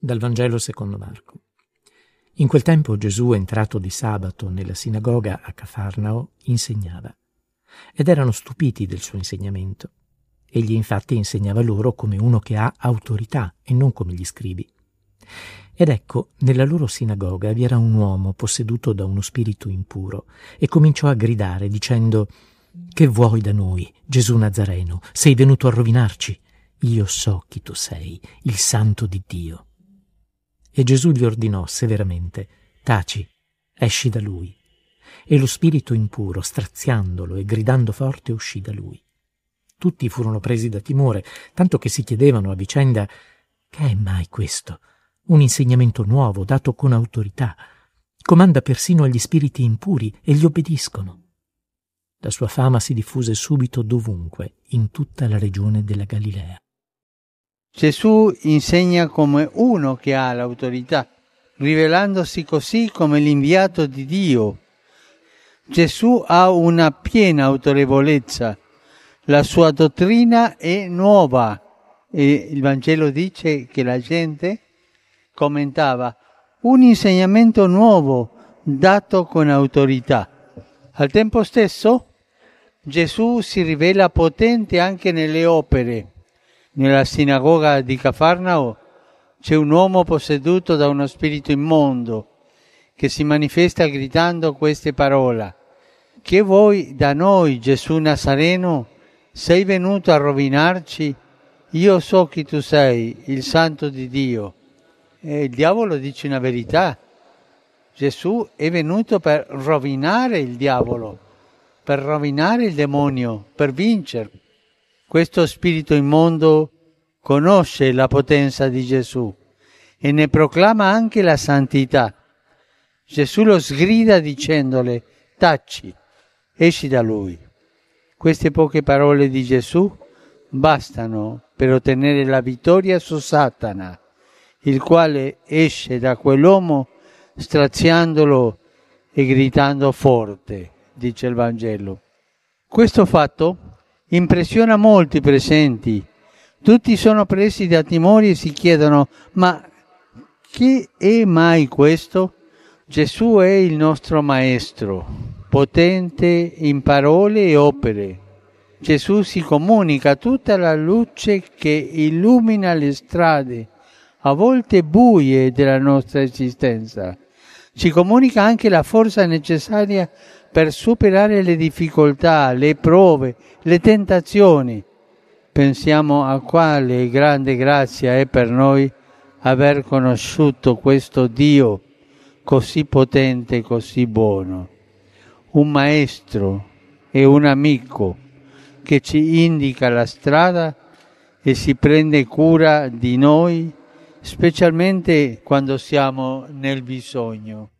Dal Vangelo secondo Marco. In quel tempo Gesù, entrato di sabato nella sinagoga a Cafarnao, insegnava. Ed erano stupiti del suo insegnamento. Egli infatti insegnava loro come uno che ha autorità e non come gli scribi. Ed ecco, nella loro sinagoga vi era un uomo posseduto da uno spirito impuro e cominciò a gridare dicendo Che vuoi da noi, Gesù Nazareno? Sei venuto a rovinarci? Io so chi tu sei, il santo di Dio. E Gesù gli ordinò severamente, taci, esci da lui. E lo spirito impuro, straziandolo e gridando forte, uscì da lui. Tutti furono presi da timore, tanto che si chiedevano a vicenda, che è mai questo? Un insegnamento nuovo, dato con autorità. Comanda persino agli spiriti impuri e gli obbediscono. La sua fama si diffuse subito dovunque, in tutta la regione della Galilea. Gesù insegna come uno che ha l'autorità, rivelandosi così come l'inviato di Dio. Gesù ha una piena autorevolezza, la sua dottrina è nuova e il Vangelo dice che la gente commentava un insegnamento nuovo dato con autorità. Al tempo stesso Gesù si rivela potente anche nelle opere nella sinagoga di Cafarnao c'è un uomo posseduto da uno spirito immondo che si manifesta gridando queste parole. Che vuoi da noi, Gesù Nazareno? Sei venuto a rovinarci? Io so chi tu sei, il santo di Dio. E il diavolo dice una verità. Gesù è venuto per rovinare il diavolo, per rovinare il demonio, per vincerlo. Questo spirito immondo conosce la potenza di Gesù e ne proclama anche la santità. Gesù lo sgrida dicendole taci, esci da lui. Queste poche parole di Gesù bastano per ottenere la vittoria su Satana, il quale esce da quell'uomo straziandolo e gridando forte, dice il Vangelo. Questo fatto Impressiona molti presenti. Tutti sono presi da timori e si chiedono ma chi è mai questo? Gesù è il nostro Maestro, potente in parole e opere. Gesù si comunica tutta la luce che illumina le strade, a volte buie, della nostra esistenza. Ci comunica anche la forza necessaria per superare le difficoltà, le prove, le tentazioni. Pensiamo a quale grande grazia è per noi aver conosciuto questo Dio così potente, così buono, un maestro e un amico che ci indica la strada e si prende cura di noi, specialmente quando siamo nel bisogno.